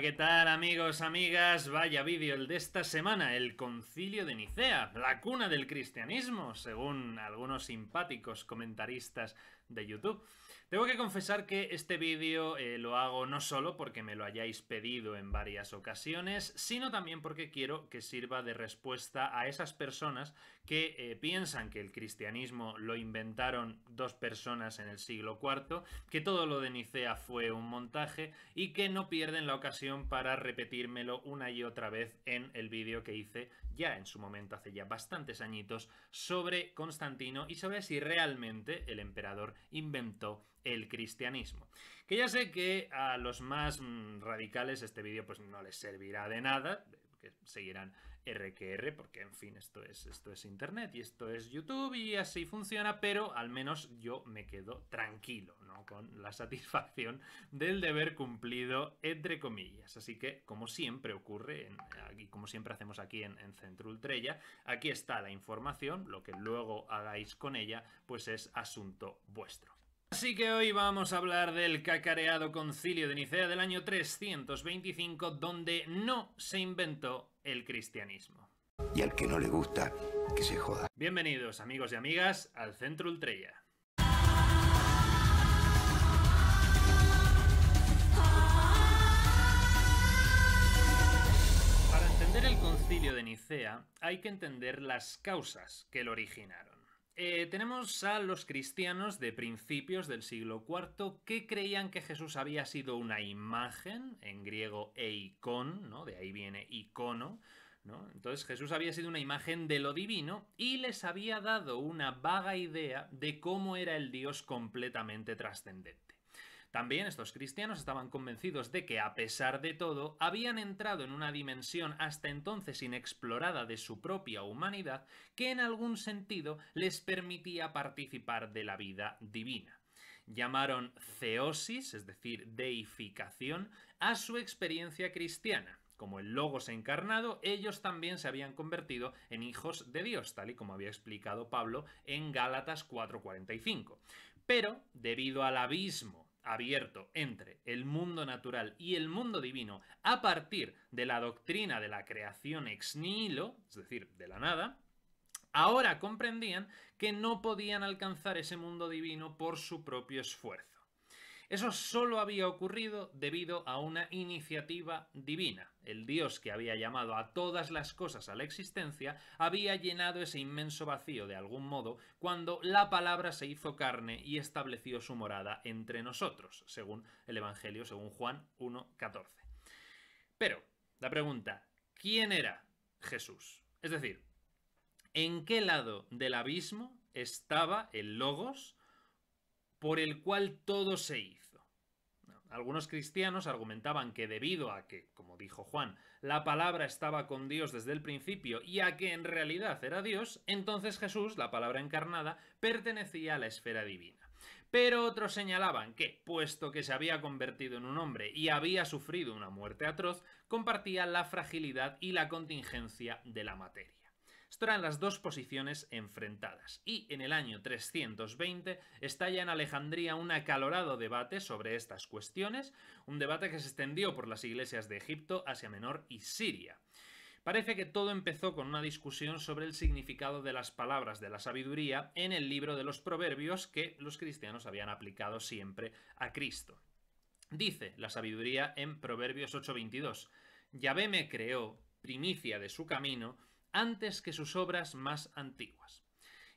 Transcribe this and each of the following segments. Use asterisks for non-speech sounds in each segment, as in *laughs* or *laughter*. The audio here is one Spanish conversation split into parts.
¿qué tal amigos, amigas? Vaya vídeo el de esta semana, el concilio de Nicea, la cuna del cristianismo, según algunos simpáticos comentaristas de YouTube. Tengo que confesar que este vídeo eh, lo hago no solo porque me lo hayáis pedido en varias ocasiones, sino también porque quiero que sirva de respuesta a esas personas que eh, piensan que el cristianismo lo inventaron dos personas en el siglo IV, que todo lo de Nicea fue un montaje y que no pierden la ocasión para repetírmelo una y otra vez en el vídeo que hice ya en su momento, hace ya bastantes añitos, sobre Constantino y sobre si realmente el emperador inventó el cristianismo. Que ya sé que a los más mm, radicales este vídeo pues no les servirá de nada, que seguirán RQR, porque en fin, esto es, esto es Internet y esto es YouTube y así funciona, pero al menos yo me quedo tranquilo, ¿no? Con la satisfacción del deber cumplido, entre comillas. Así que, como siempre ocurre, como siempre hacemos aquí en, en Centro Ultrella, aquí está la información, lo que luego hagáis con ella, pues es asunto vuestro. Así que hoy vamos a hablar del cacareado concilio de Nicea del año 325, donde no se inventó el cristianismo. Y al que no le gusta, que se joda. Bienvenidos amigos y amigas al Centro Ultrella. Para entender el concilio de Nicea hay que entender las causas que lo originaron. Eh, tenemos a los cristianos de principios del siglo IV que creían que Jesús había sido una imagen, en griego eikon, ¿no? De ahí viene icono, ¿no? Entonces Jesús había sido una imagen de lo divino y les había dado una vaga idea de cómo era el Dios completamente trascendente. También estos cristianos estaban convencidos de que, a pesar de todo, habían entrado en una dimensión hasta entonces inexplorada de su propia humanidad que en algún sentido les permitía participar de la vida divina. Llamaron ceosis, es decir, deificación, a su experiencia cristiana. Como el Logos encarnado, ellos también se habían convertido en hijos de Dios, tal y como había explicado Pablo en Gálatas 4:45. Pero, debido al abismo abierto entre el mundo natural y el mundo divino a partir de la doctrina de la creación ex nihilo, es decir, de la nada, ahora comprendían que no podían alcanzar ese mundo divino por su propio esfuerzo. Eso solo había ocurrido debido a una iniciativa divina. El Dios que había llamado a todas las cosas a la existencia había llenado ese inmenso vacío de algún modo cuando la palabra se hizo carne y estableció su morada entre nosotros, según el Evangelio, según Juan 1.14. Pero, la pregunta, ¿quién era Jesús? Es decir, ¿en qué lado del abismo estaba el Logos por el cual todo se hizo? Algunos cristianos argumentaban que debido a que, como dijo Juan, la palabra estaba con Dios desde el principio y a que en realidad era Dios, entonces Jesús, la palabra encarnada, pertenecía a la esfera divina. Pero otros señalaban que, puesto que se había convertido en un hombre y había sufrido una muerte atroz, compartía la fragilidad y la contingencia de la materia. Estas eran las dos posiciones enfrentadas, y en el año 320 estalla en Alejandría un acalorado debate sobre estas cuestiones, un debate que se extendió por las iglesias de Egipto, Asia Menor y Siria. Parece que todo empezó con una discusión sobre el significado de las palabras de la sabiduría en el libro de los proverbios que los cristianos habían aplicado siempre a Cristo. Dice la sabiduría en Proverbios 8:22, Yahvé me creó, primicia de su camino, antes que sus obras más antiguas.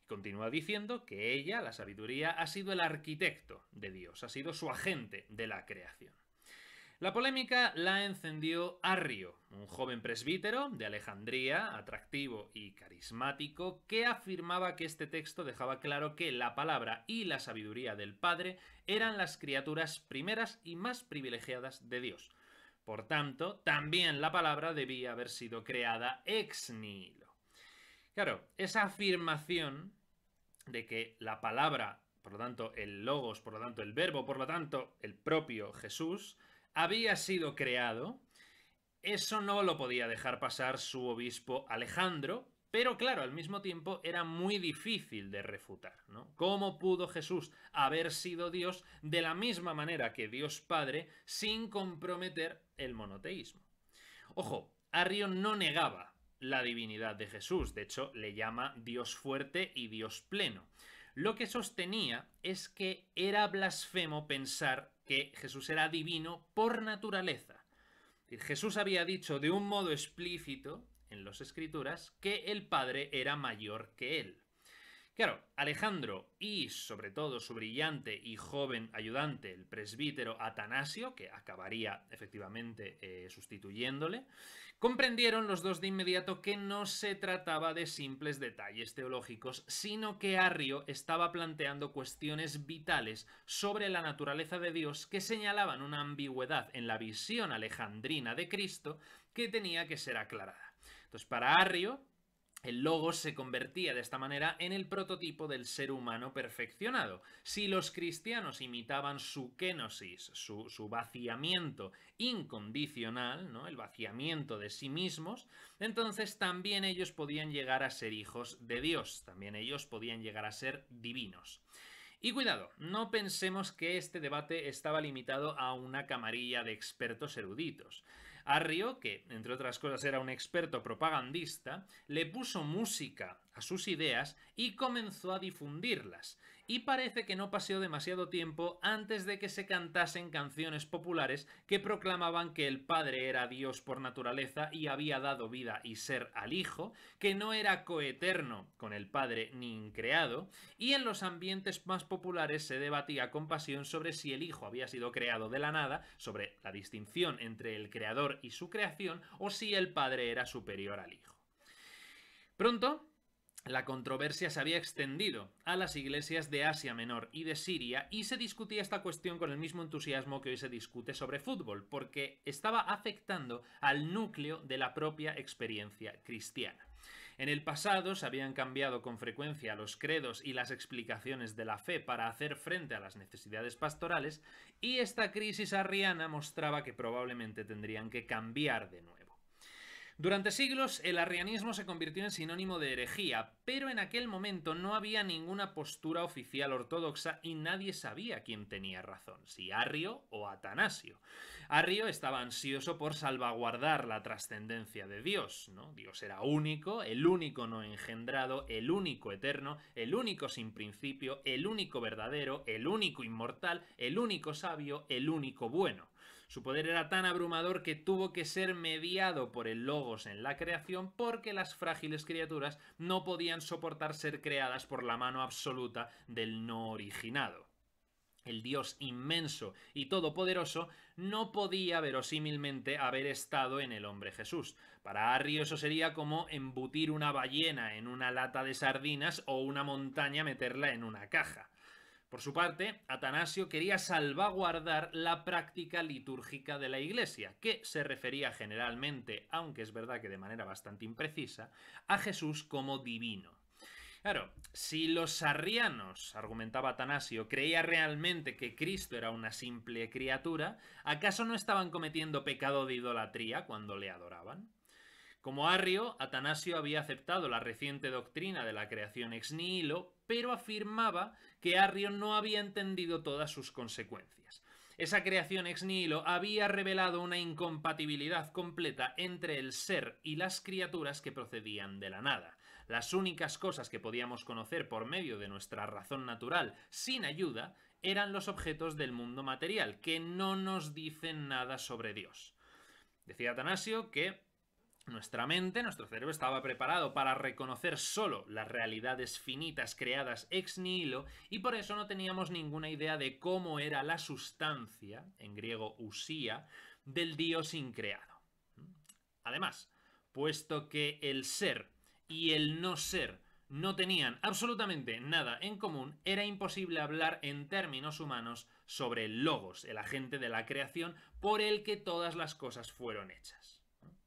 continúa diciendo que ella, la sabiduría, ha sido el arquitecto de Dios, ha sido su agente de la creación. La polémica la encendió Arrio, un joven presbítero de Alejandría, atractivo y carismático, que afirmaba que este texto dejaba claro que la palabra y la sabiduría del Padre eran las criaturas primeras y más privilegiadas de Dios, por tanto, también la palabra debía haber sido creada ex nihilo. Claro, esa afirmación de que la palabra, por lo tanto, el logos, por lo tanto, el verbo, por lo tanto, el propio Jesús, había sido creado, eso no lo podía dejar pasar su obispo Alejandro, pero claro, al mismo tiempo era muy difícil de refutar, ¿no? ¿Cómo pudo Jesús haber sido Dios de la misma manera que Dios Padre sin comprometer el monoteísmo? Ojo, Arrio no negaba la divinidad de Jesús, de hecho le llama Dios fuerte y Dios pleno. Lo que sostenía es que era blasfemo pensar que Jesús era divino por naturaleza. Jesús había dicho de un modo explícito en las escrituras que el padre era mayor que él. Claro, Alejandro y sobre todo su brillante y joven ayudante, el presbítero Atanasio, que acabaría efectivamente eh, sustituyéndole, comprendieron los dos de inmediato que no se trataba de simples detalles teológicos, sino que Arrio estaba planteando cuestiones vitales sobre la naturaleza de Dios que señalaban una ambigüedad en la visión alejandrina de Cristo que tenía que ser aclarada. Entonces, para Arrio, el logo se convertía de esta manera en el prototipo del ser humano perfeccionado. Si los cristianos imitaban su kenosis, su, vaciamiento incondicional, el vaciamiento de sí mismos, entonces también ellos podían llegar a ser hijos de Dios, también ellos podían llegar a ser divinos. Y cuidado, no pensemos que este debate estaba limitado a una camarilla de expertos eruditos. Arrio, que entre otras cosas era un experto propagandista, le puso música sus ideas y comenzó a difundirlas. Y parece que no pasó demasiado tiempo antes de que se cantasen canciones populares que proclamaban que el Padre era Dios por naturaleza y había dado vida y ser al Hijo, que no era coeterno con el Padre ni creado, y en los ambientes más populares se debatía con pasión sobre si el Hijo había sido creado de la nada, sobre la distinción entre el Creador y su creación, o si el Padre era superior al Hijo. Pronto, la controversia se había extendido a las iglesias de Asia Menor y de Siria y se discutía esta cuestión con el mismo entusiasmo que hoy se discute sobre fútbol, porque estaba afectando al núcleo de la propia experiencia cristiana. En el pasado se habían cambiado con frecuencia los credos y las explicaciones de la fe para hacer frente a las necesidades pastorales y esta crisis arriana mostraba que probablemente tendrían que cambiar de nuevo. Durante siglos, el arrianismo se convirtió en sinónimo de herejía, pero en aquel momento no había ninguna postura oficial ortodoxa y nadie sabía quién tenía razón, si Arrio o Atanasio. Arrio estaba ansioso por salvaguardar la trascendencia de Dios, Dios era único, el único no engendrado, el único eterno, el único sin principio, el único verdadero, el único inmortal, el único sabio, el único bueno. Su poder era tan abrumador que tuvo que ser mediado por el Logos en la creación porque las frágiles criaturas no podían soportar ser creadas por la mano absoluta del no originado. El dios inmenso y todopoderoso no podía verosímilmente haber estado en el hombre Jesús. Para Harry eso sería como embutir una ballena en una lata de sardinas o una montaña meterla en una caja. Por su parte, Atanasio quería salvaguardar la práctica litúrgica de la Iglesia, que se refería generalmente, aunque es verdad que de manera bastante imprecisa, a Jesús como divino. Claro, si los sarrianos, argumentaba Atanasio, creía realmente que Cristo era una simple criatura, ¿acaso no estaban cometiendo pecado de idolatría cuando le adoraban? Como Arrio, Atanasio había aceptado la reciente doctrina de la creación ex nihilo, pero afirmaba que Arrio no había entendido todas sus consecuencias. Esa creación ex nihilo había revelado una incompatibilidad completa entre el ser y las criaturas que procedían de la nada. Las únicas cosas que podíamos conocer por medio de nuestra razón natural sin ayuda eran los objetos del mundo material, que no nos dicen nada sobre Dios. Decía Atanasio que nuestra mente, nuestro cerebro estaba preparado para reconocer solo las realidades finitas creadas ex nihilo y por eso no teníamos ninguna idea de cómo era la sustancia, en griego usía, del dios increado. Además, puesto que el ser y el no ser no tenían absolutamente nada en común, era imposible hablar en términos humanos sobre el logos, el agente de la creación por el que todas las cosas fueron hechas.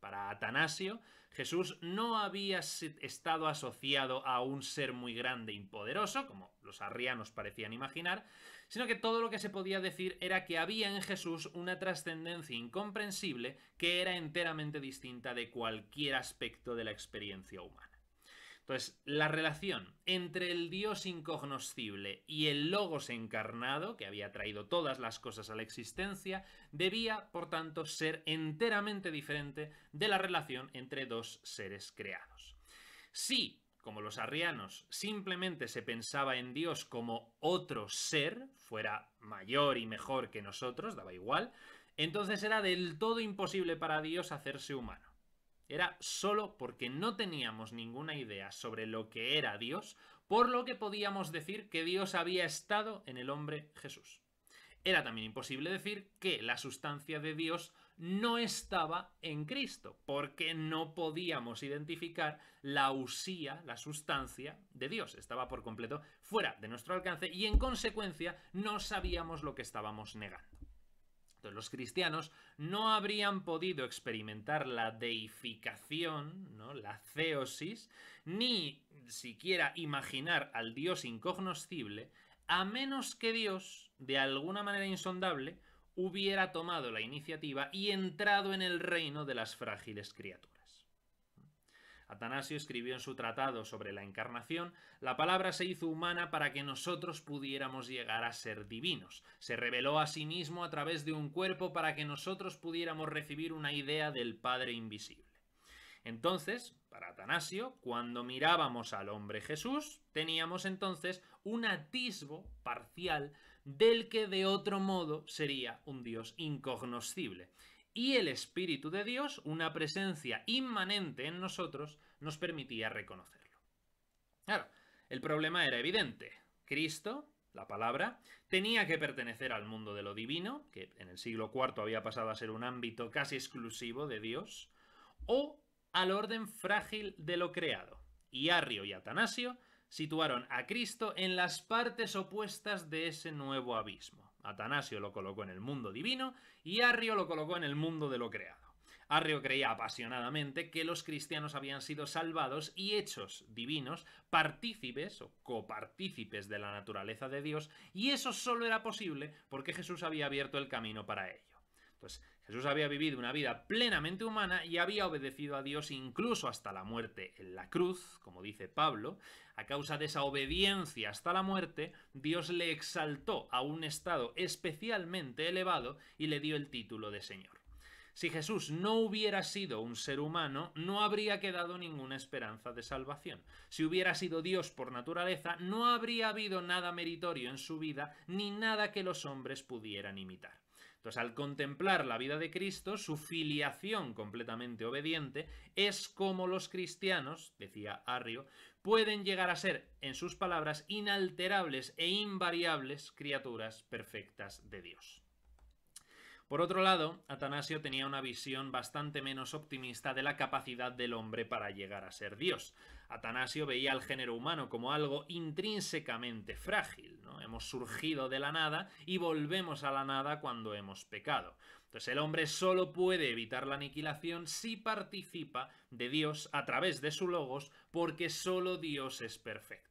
Para Atanasio, Jesús no había estado asociado a un ser muy grande y poderoso, como los arrianos parecían imaginar, sino que todo lo que se podía decir era que había en Jesús una trascendencia incomprensible que era enteramente distinta de cualquier aspecto de la experiencia humana. Entonces, pues la relación entre el Dios incognoscible y el Logos encarnado, que había traído todas las cosas a la existencia, debía, por tanto, ser enteramente diferente de la relación entre dos seres creados. Si, como los arrianos, simplemente se pensaba en Dios como otro ser, fuera mayor y mejor que nosotros, daba igual, entonces era del todo imposible para Dios hacerse humano era solo porque no teníamos ninguna idea sobre lo que era Dios, por lo que podíamos decir que Dios había estado en el hombre Jesús. Era también imposible decir que la sustancia de Dios no estaba en Cristo, porque no podíamos identificar la usía, la sustancia de Dios. Estaba por completo fuera de nuestro alcance y en consecuencia no sabíamos lo que estábamos negando los cristianos no habrían podido experimentar la deificación, ¿no? la ceosis, ni siquiera imaginar al Dios incognoscible, a menos que Dios, de alguna manera insondable, hubiera tomado la iniciativa y entrado en el reino de las frágiles criaturas. Atanasio escribió en su tratado sobre la encarnación, la palabra se hizo humana para que nosotros pudiéramos llegar a ser divinos. Se reveló a sí mismo a través de un cuerpo para que nosotros pudiéramos recibir una idea del Padre invisible. Entonces, para Atanasio, cuando mirábamos al hombre Jesús, teníamos entonces un atisbo parcial del que de otro modo sería un Dios incognoscible y el Espíritu de Dios, una presencia inmanente en nosotros, nos permitía reconocerlo. Claro, el problema era evidente. Cristo, la palabra, tenía que pertenecer al mundo de lo divino, que en el siglo IV había pasado a ser un ámbito casi exclusivo de Dios, o al orden frágil de lo creado. Y Arrio y Atanasio situaron a Cristo en las partes opuestas de ese nuevo abismo. Atanasio lo colocó en el mundo divino y Arrio lo colocó en el mundo de lo creado. Arrio creía apasionadamente que los cristianos habían sido salvados y hechos divinos, partícipes o copartícipes de la naturaleza de Dios, y eso solo era posible porque Jesús había abierto el camino para ello. Jesús había vivido una vida plenamente humana y había obedecido a Dios incluso hasta la muerte en la cruz, como dice Pablo. A causa de esa obediencia hasta la muerte, Dios le exaltó a un estado especialmente elevado y le dio el título de Señor. Si Jesús no hubiera sido un ser humano, no habría quedado ninguna esperanza de salvación. Si hubiera sido Dios por naturaleza, no habría habido nada meritorio en su vida ni nada que los hombres pudieran imitar. Entonces, al contemplar la vida de Cristo, su filiación completamente obediente es como los cristianos, decía Arrio, pueden llegar a ser, en sus palabras, inalterables e invariables criaturas perfectas de Dios. Por otro lado, Atanasio tenía una visión bastante menos optimista de la capacidad del hombre para llegar a ser Dios. Atanasio veía al género humano como algo intrínsecamente frágil. ¿no? Hemos surgido de la nada y volvemos a la nada cuando hemos pecado. Entonces el hombre solo puede evitar la aniquilación si participa de Dios a través de su logos, porque solo Dios es perfecto.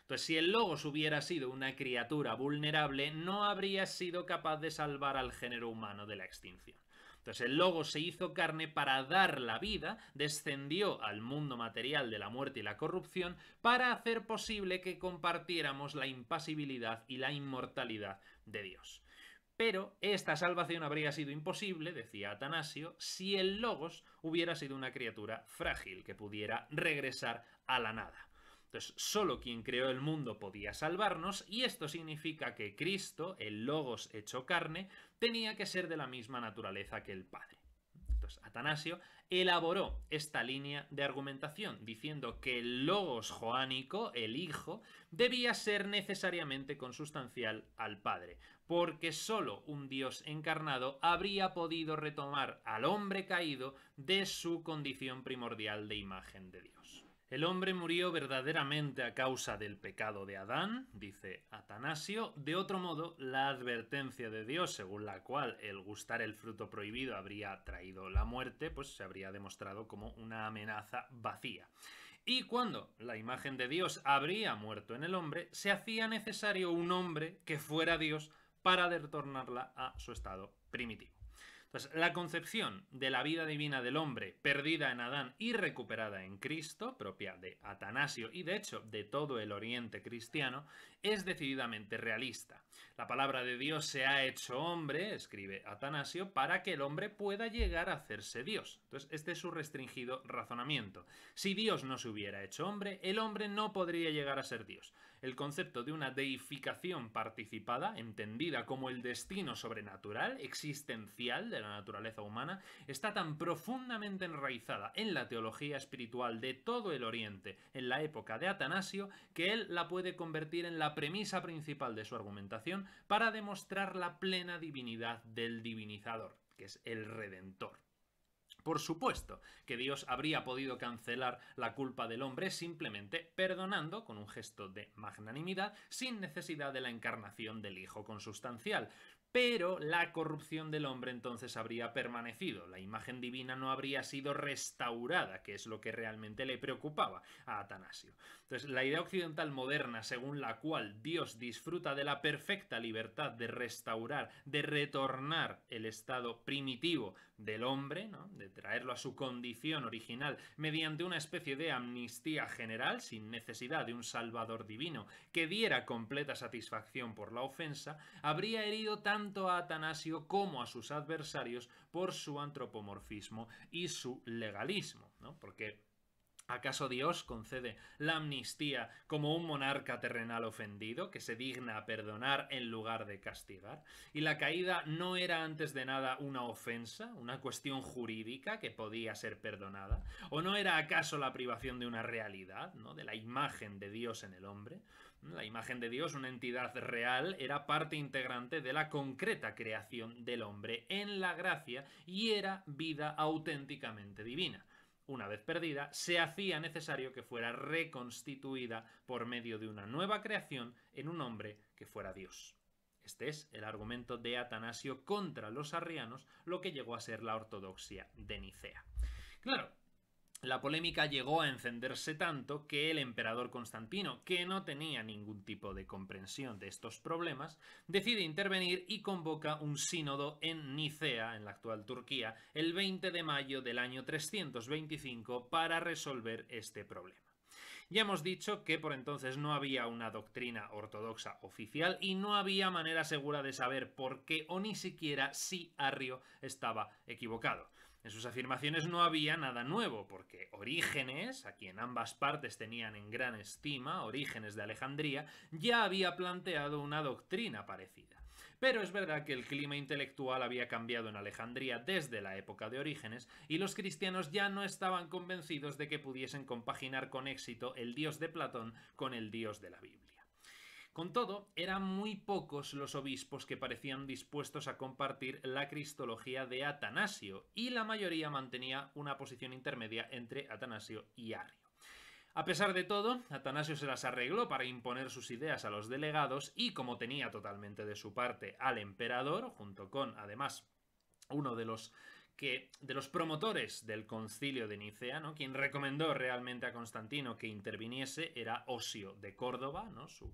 Entonces, si el Logos hubiera sido una criatura vulnerable, no habría sido capaz de salvar al género humano de la extinción. Entonces el Logos se hizo carne para dar la vida, descendió al mundo material de la muerte y la corrupción para hacer posible que compartiéramos la impasibilidad y la inmortalidad de Dios. Pero esta salvación habría sido imposible, decía Atanasio, si el Logos hubiera sido una criatura frágil que pudiera regresar a la nada. Entonces, solo quien creó el mundo podía salvarnos y esto significa que Cristo, el Logos hecho carne, tenía que ser de la misma naturaleza que el padre. Entonces, Atanasio elaboró esta línea de argumentación diciendo que el logos joánico, el hijo, debía ser necesariamente consustancial al padre, porque sólo un dios encarnado habría podido retomar al hombre caído de su condición primordial de imagen de Dios. El hombre murió verdaderamente a causa del pecado de Adán, dice Atanasio. De otro modo, la advertencia de Dios, según la cual el gustar el fruto prohibido habría traído la muerte, pues se habría demostrado como una amenaza vacía. Y cuando la imagen de Dios habría muerto en el hombre, se hacía necesario un hombre que fuera Dios para retornarla a su estado primitivo. Pues la concepción de la vida divina del hombre, perdida en Adán y recuperada en Cristo, propia de Atanasio y de hecho de todo el Oriente cristiano, es decididamente realista. La palabra de Dios se ha hecho hombre, escribe Atanasio, para que el hombre pueda llegar a hacerse Dios. Entonces, este es su restringido razonamiento. Si Dios no se hubiera hecho hombre, el hombre no podría llegar a ser Dios el concepto de una deificación participada, entendida como el destino sobrenatural, existencial de la naturaleza humana, está tan profundamente enraizada en la teología espiritual de todo el Oriente en la época de Atanasio que él la puede convertir en la premisa principal de su argumentación para demostrar la plena divinidad del divinizador, que es el Redentor. Por supuesto que Dios habría podido cancelar la culpa del hombre simplemente perdonando con un gesto de magnanimidad sin necesidad de la encarnación del Hijo consustancial pero la corrupción del hombre entonces habría permanecido, la imagen divina no habría sido restaurada, que es lo que realmente le preocupaba a Atanasio. Entonces, la idea occidental moderna, según la cual Dios disfruta de la perfecta libertad de restaurar, de retornar el estado primitivo del hombre, de traerlo a su condición original mediante una especie de amnistía general, sin necesidad de un salvador divino que diera completa satisfacción por la ofensa, habría herido tan tanto a Atanasio como a sus adversarios por su antropomorfismo y su legalismo, ¿no? Porque ¿Acaso Dios concede la amnistía como un monarca terrenal ofendido que se digna a perdonar en lugar de castigar? ¿Y la caída no era antes de nada una ofensa, una cuestión jurídica que podía ser perdonada? ¿O no era acaso la privación de una realidad, ¿no? de la imagen de Dios en el hombre? La imagen de Dios, una entidad real, era parte integrante de la concreta creación del hombre en la gracia y era vida auténticamente divina. Una vez perdida, se hacía necesario que fuera reconstituida por medio de una nueva creación en un hombre que fuera Dios. Este es el argumento de Atanasio contra los arrianos, lo que llegó a ser la ortodoxia de Nicea. Claro, la polémica llegó a encenderse tanto que el emperador Constantino, que no tenía ningún tipo de comprensión de estos problemas, decide intervenir y convoca un sínodo en Nicea, en la actual Turquía, el 20 de mayo del año 325 para resolver este problema. Ya hemos dicho que por entonces no había una doctrina ortodoxa oficial y no había manera segura de saber por qué o ni siquiera si Arrio estaba equivocado. En sus afirmaciones no había nada nuevo, porque Orígenes, a quien ambas partes tenían en gran estima, Orígenes de Alejandría, ya había planteado una doctrina parecida. Pero es verdad que el clima intelectual había cambiado en Alejandría desde la época de Orígenes, y los cristianos ya no estaban convencidos de que pudiesen compaginar con éxito el dios de Platón con el dios de la Biblia. Con todo, eran muy pocos los obispos que parecían dispuestos a compartir la cristología de Atanasio, y la mayoría mantenía una posición intermedia entre Atanasio y Arrio. A pesar de todo, Atanasio se las arregló para imponer sus ideas a los delegados y como tenía totalmente de su parte al emperador, junto con, además, uno de los que de los promotores del concilio de Nicea, quien recomendó realmente a Constantino que interviniese era Osio de Córdoba, ¿no? su,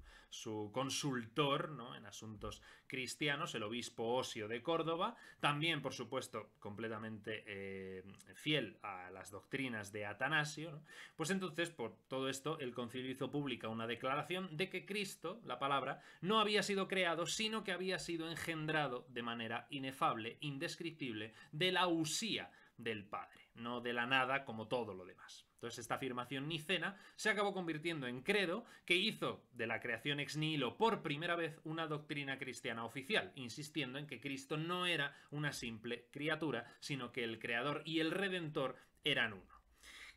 consultor ¿no? en asuntos cristianos, el obispo Osio de Córdoba, también por supuesto completamente eh, fiel a las doctrinas de Atanasio. ¿no? Pues entonces, por todo esto, el concilio hizo pública una declaración de que Cristo, la palabra, no había sido creado, sino que había sido engendrado de manera inefable, indescriptible, de la usía del Padre, no de la nada como todo lo demás. Entonces esta afirmación nicena se acabó convirtiendo en credo que hizo de la creación ex nihilo por primera vez una doctrina cristiana oficial, insistiendo en que Cristo no era una simple criatura, sino que el Creador y el Redentor eran uno.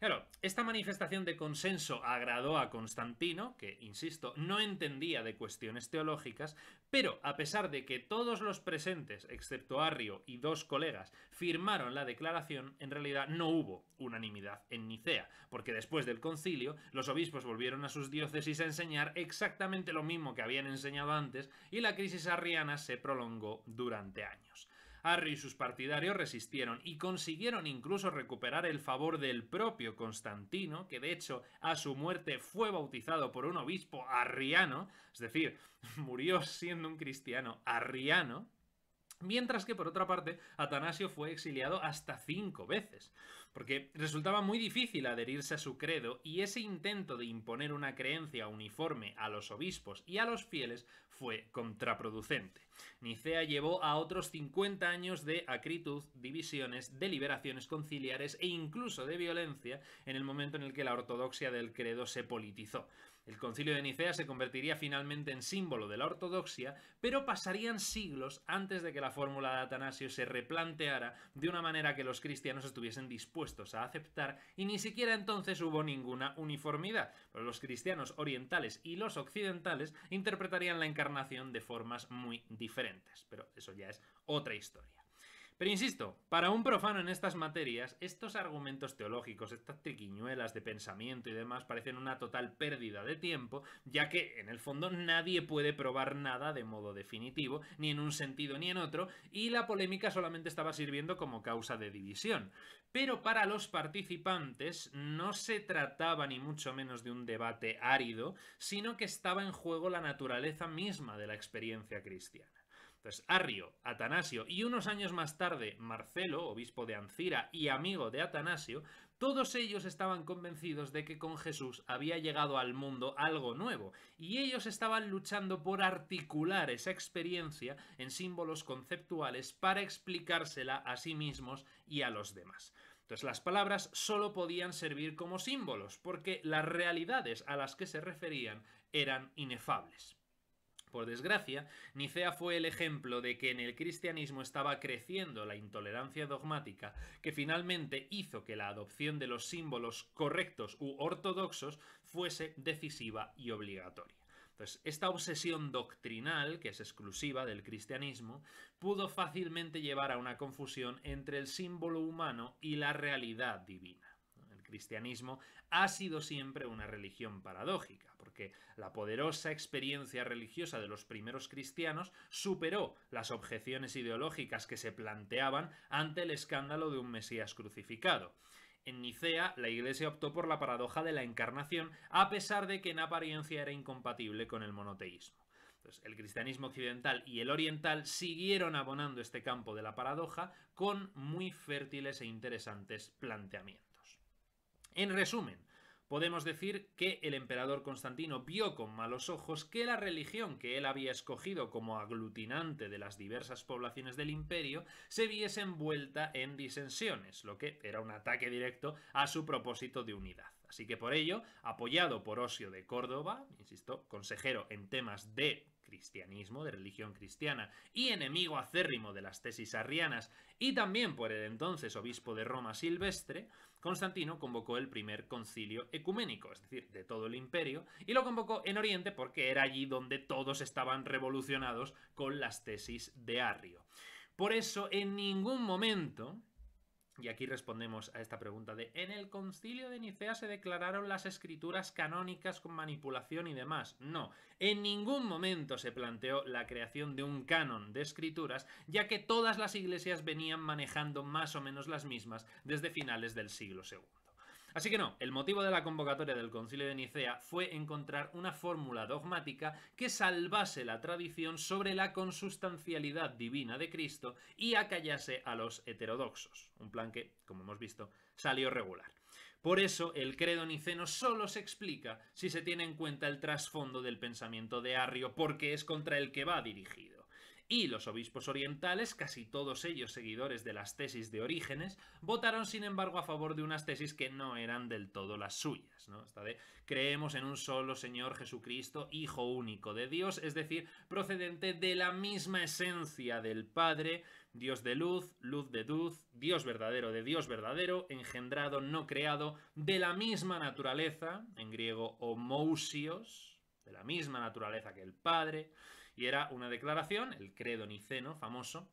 Claro, esta manifestación de consenso agradó a Constantino, que, insisto, no entendía de cuestiones teológicas, pero a pesar de que todos los presentes, excepto Arrio y dos colegas, firmaron la declaración, en realidad no hubo unanimidad en Nicea, porque después del concilio los obispos volvieron a sus diócesis a enseñar exactamente lo mismo que habían enseñado antes y la crisis arriana se prolongó durante años. Arrio y sus partidarios resistieron y consiguieron incluso recuperar el favor del propio Constantino, que de hecho a su muerte fue bautizado por un obispo arriano, es decir, *laughs* murió siendo un cristiano arriano, Mientras que, por otra parte, Atanasio fue exiliado hasta cinco veces, porque resultaba muy difícil adherirse a su credo y ese intento de imponer una creencia uniforme a los obispos y a los fieles fue contraproducente. Nicea llevó a otros 50 años de acritud, divisiones, deliberaciones conciliares e incluso de violencia en el momento en el que la ortodoxia del credo se politizó. El concilio de Nicea se convertiría finalmente en símbolo de la ortodoxia, pero pasarían siglos antes de que la fórmula de Atanasio se replanteara de una manera que los cristianos estuviesen dispuestos a aceptar y ni siquiera entonces hubo ninguna uniformidad. los cristianos orientales y los occidentales interpretarían la encarnación de formas muy diferentes. Pero eso ya es otra historia. Pero insisto, para un profano en estas materias, estos argumentos teológicos, estas triquiñuelas de pensamiento y demás parecen una total pérdida de tiempo, ya que en el fondo nadie puede probar nada de modo definitivo, ni en un sentido ni en otro, y la polémica solamente estaba sirviendo como causa de división. Pero para los participantes no se trataba ni mucho menos de un debate árido, sino que estaba en juego la naturaleza misma de la experiencia cristiana. Entonces, Arrio, Atanasio y unos años más tarde Marcelo, obispo de Ancira y amigo de Atanasio, todos ellos estaban convencidos de que con Jesús había llegado al mundo algo nuevo, y ellos estaban luchando por articular esa experiencia en símbolos conceptuales para explicársela a sí mismos y a los demás. Entonces las palabras solo podían servir como símbolos, porque las realidades a las que se referían eran inefables. Por desgracia, Nicea fue el ejemplo de que en el cristianismo estaba creciendo la intolerancia dogmática que finalmente hizo que la adopción de los símbolos correctos u ortodoxos fuese decisiva y obligatoria. Entonces, esta obsesión doctrinal, que es exclusiva del cristianismo, pudo fácilmente llevar a una confusión entre el símbolo humano y la realidad divina cristianismo ha sido siempre una religión paradójica, porque la poderosa experiencia religiosa de los primeros cristianos superó las objeciones ideológicas que se planteaban ante el escándalo de un Mesías crucificado. En Nicea, la Iglesia optó por la paradoja de la encarnación, a pesar de que en apariencia era incompatible con el monoteísmo. el cristianismo occidental y el oriental siguieron abonando este campo de la paradoja con muy fértiles e interesantes planteamientos. En resumen, podemos decir que el emperador Constantino vio con malos ojos que la religión que él había escogido como aglutinante de las diversas poblaciones del imperio se viese envuelta en disensiones, lo que era un ataque directo a su propósito de unidad. Así que por ello, apoyado por Osio de Córdoba, insisto, consejero en temas de cristianismo, de religión cristiana, y enemigo acérrimo de las tesis arrianas, y también por el entonces obispo de Roma Silvestre, Constantino convocó el primer concilio ecuménico, es decir, de todo el imperio, y lo convocó en Oriente porque era allí donde todos estaban revolucionados con las tesis de Arrio. Por eso, en ningún momento y aquí respondemos a esta pregunta de ¿En el concilio de Nicea se declararon las escrituras canónicas con manipulación y demás? No, en ningún momento se planteó la creación de un canon de escrituras, ya que todas las iglesias venían manejando más o menos las mismas desde finales del siglo II. Así que no, el motivo de la convocatoria del concilio de Nicea fue encontrar una fórmula dogmática que salvase la tradición sobre la consustancialidad divina de Cristo y acallase a los heterodoxos, un plan que, como hemos visto, salió regular. Por eso el credo niceno solo se explica si se tiene en cuenta el trasfondo del pensamiento de Arrio porque es contra el que va dirigir y los obispos orientales, casi todos ellos seguidores de las tesis de Orígenes, votaron sin embargo a favor de unas tesis que no eran del todo las suyas, ¿no? Esta de creemos en un solo Señor Jesucristo, Hijo único de Dios, es decir, procedente de la misma esencia del Padre, Dios de luz, luz de luz, Dios verdadero de Dios verdadero, engendrado, no creado, de la misma naturaleza, en griego homousios, de la misma naturaleza que el Padre, y era una declaración, el credo niceno famoso,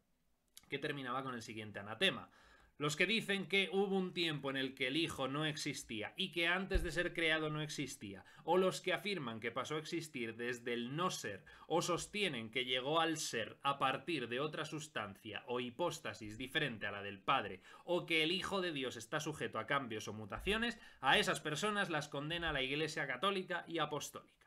que terminaba con el siguiente anatema. Los que dicen que hubo un tiempo en el que el Hijo no existía y que antes de ser creado no existía, o los que afirman que pasó a existir desde el no ser, o sostienen que llegó al ser a partir de otra sustancia o hipóstasis diferente a la del Padre, o que el Hijo de Dios está sujeto a cambios o mutaciones, a esas personas las condena la Iglesia Católica y Apostólica.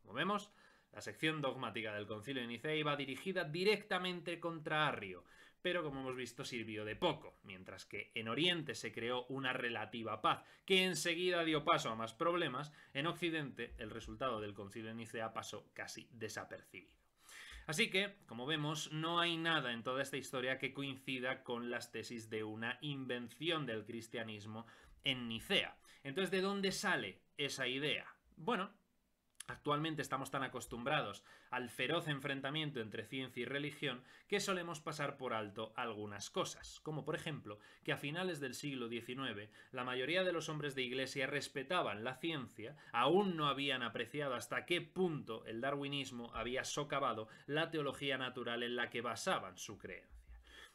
Como vemos, la sección dogmática del concilio de Nicea iba dirigida directamente contra Arrio, pero como hemos visto sirvió de poco, mientras que en Oriente se creó una relativa paz, que enseguida dio paso a más problemas, en Occidente el resultado del concilio de Nicea pasó casi desapercibido. Así que, como vemos, no hay nada en toda esta historia que coincida con las tesis de una invención del cristianismo en Nicea. Entonces, ¿de dónde sale esa idea? Bueno, Actualmente estamos tan acostumbrados al feroz enfrentamiento entre ciencia y religión que solemos pasar por alto algunas cosas, como por ejemplo que a finales del siglo XIX la mayoría de los hombres de iglesia respetaban la ciencia, aún no habían apreciado hasta qué punto el darwinismo había socavado la teología natural en la que basaban su creencia.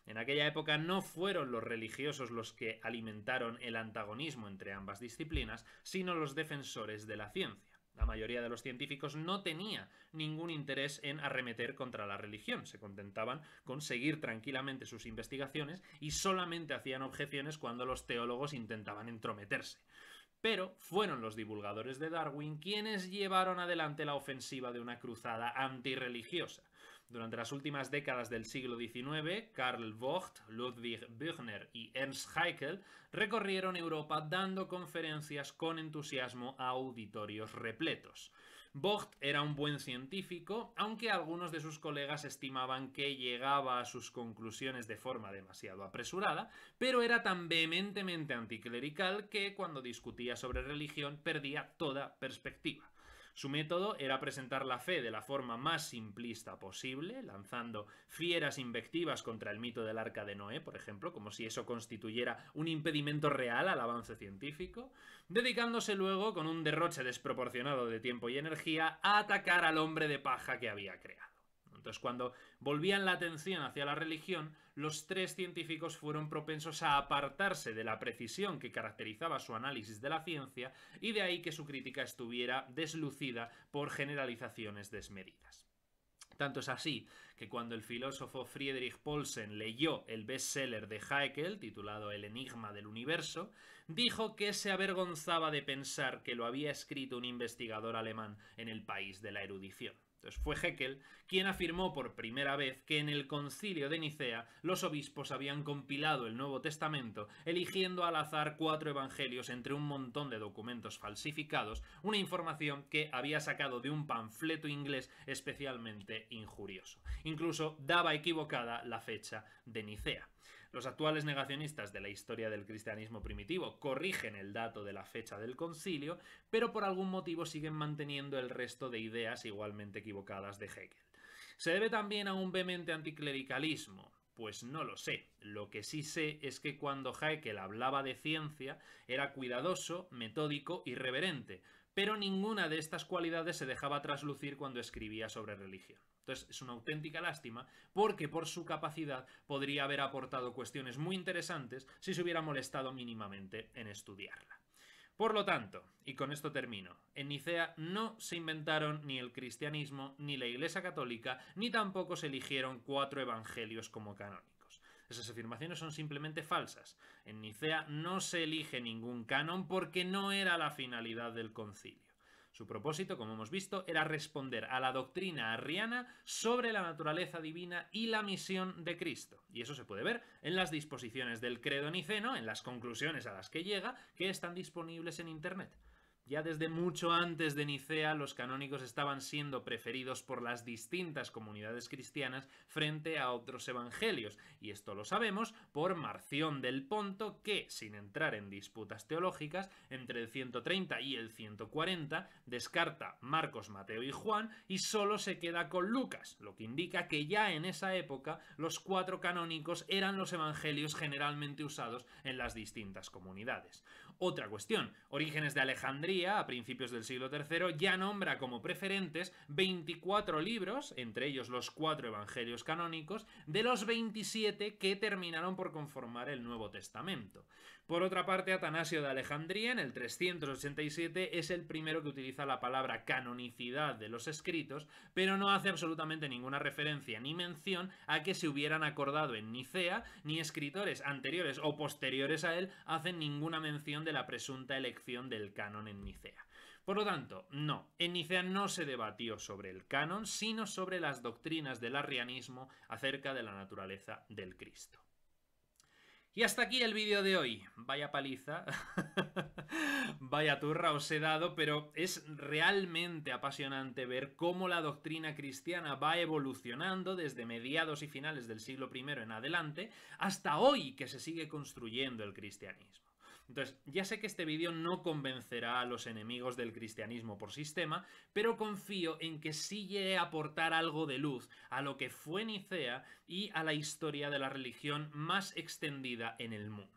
En aquella época no fueron los religiosos los que alimentaron el antagonismo entre ambas disciplinas, sino los defensores de la ciencia la mayoría de los científicos no tenía ningún interés en arremeter contra la religión, se contentaban con seguir tranquilamente sus investigaciones y solamente hacían objeciones cuando los teólogos intentaban entrometerse. Pero fueron los divulgadores de Darwin quienes llevaron adelante la ofensiva de una cruzada antirreligiosa. Durante las últimas décadas del siglo XIX, Karl Vogt, Ludwig Büchner y Ernst Haeckel recorrieron Europa dando conferencias con entusiasmo a auditorios repletos. Vogt era un buen científico, aunque algunos de sus colegas estimaban que llegaba a sus conclusiones de forma demasiado apresurada, pero era tan vehementemente anticlerical que cuando discutía sobre religión perdía toda perspectiva. Su método era presentar la fe de la forma más simplista posible, lanzando fieras invectivas contra el mito del arca de Noé, por ejemplo, como si eso constituyera un impedimento real al avance científico, dedicándose luego, con un derroche desproporcionado de tiempo y energía, a atacar al hombre de paja que había creado. Entonces, cuando volvían la atención hacia la religión, los tres científicos fueron propensos a apartarse de la precisión que caracterizaba su análisis de la ciencia y de ahí que su crítica estuviera deslucida por generalizaciones desmedidas. Tanto es así que cuando el filósofo Friedrich Paulsen leyó el bestseller de Haeckel, titulado El enigma del universo, dijo que se avergonzaba de pensar que lo había escrito un investigador alemán en el país de la erudición. Entonces fue Heckel quien afirmó por primera vez que en el concilio de Nicea los obispos habían compilado el Nuevo Testamento, eligiendo al azar cuatro evangelios entre un montón de documentos falsificados, una información que había sacado de un panfleto inglés especialmente injurioso. Incluso daba equivocada la fecha de Nicea. Los actuales negacionistas de la historia del cristianismo primitivo corrigen el dato de la fecha del concilio, pero por algún motivo siguen manteniendo el resto de ideas igualmente equivocadas de Hegel. Se debe también a un vehemente anticlericalismo, pues no lo sé. Lo que sí sé es que cuando Hegel hablaba de ciencia era cuidadoso, metódico y reverente, pero ninguna de estas cualidades se dejaba traslucir cuando escribía sobre religión. Entonces es una auténtica lástima porque por su capacidad podría haber aportado cuestiones muy interesantes si se hubiera molestado mínimamente en estudiarla. Por lo tanto, y con esto termino, en Nicea no se inventaron ni el cristianismo, ni la Iglesia católica, ni tampoco se eligieron cuatro evangelios como canónicos. Esas afirmaciones son simplemente falsas. En Nicea no se elige ningún canon porque no era la finalidad del concilio. Su propósito, como hemos visto, era responder a la doctrina arriana sobre la naturaleza divina y la misión de Cristo. Y eso se puede ver en las disposiciones del credo niceno, en las conclusiones a las que llega, que están disponibles en Internet. Ya desde mucho antes de Nicea los canónicos estaban siendo preferidos por las distintas comunidades cristianas frente a otros evangelios, y esto lo sabemos por Marción del Ponto que, sin entrar en disputas teológicas, entre el 130 y el 140 descarta Marcos, Mateo y Juan y solo se queda con Lucas, lo que indica que ya en esa época los cuatro canónicos eran los evangelios generalmente usados en las distintas comunidades. Otra cuestión, Orígenes de Alejandría a principios del siglo III, ya nombra como preferentes 24 libros, entre ellos los cuatro evangelios canónicos, de los 27 que terminaron por conformar el Nuevo Testamento. Por otra parte, Atanasio de Alejandría, en el 387, es el primero que utiliza la palabra canonicidad de los escritos, pero no hace absolutamente ninguna referencia ni mención a que se hubieran acordado en Nicea, ni escritores anteriores o posteriores a él hacen ninguna mención de la presunta elección del canon en Nicea. Por lo tanto, no, en Nicea no se debatió sobre el canon, sino sobre las doctrinas del arrianismo acerca de la naturaleza del Cristo. Y hasta aquí el vídeo de hoy. Vaya paliza, *laughs* vaya turra os he dado, pero es realmente apasionante ver cómo la doctrina cristiana va evolucionando desde mediados y finales del siglo I en adelante hasta hoy que se sigue construyendo el cristianismo. Entonces, ya sé que este vídeo no convencerá a los enemigos del cristianismo por sistema, pero confío en que sí llegue a aportar algo de luz a lo que fue Nicea y a la historia de la religión más extendida en el mundo.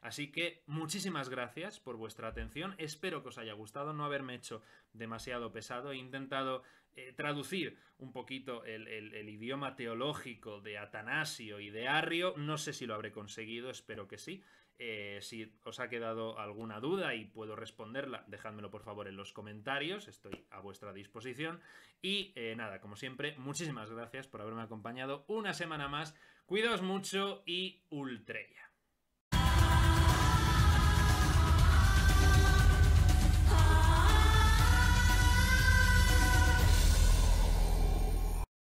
Así que muchísimas gracias por vuestra atención, espero que os haya gustado, no haberme hecho demasiado pesado, he intentado eh, traducir un poquito el, el, idioma teológico de Atanasio y de Arrio, no sé si lo habré conseguido, espero que sí, eh, si os ha quedado alguna duda y puedo responderla, dejádmelo por favor en los comentarios, estoy a vuestra disposición. Y eh, nada, como siempre, muchísimas gracias por haberme acompañado una semana más. Cuidaos mucho y ultrella.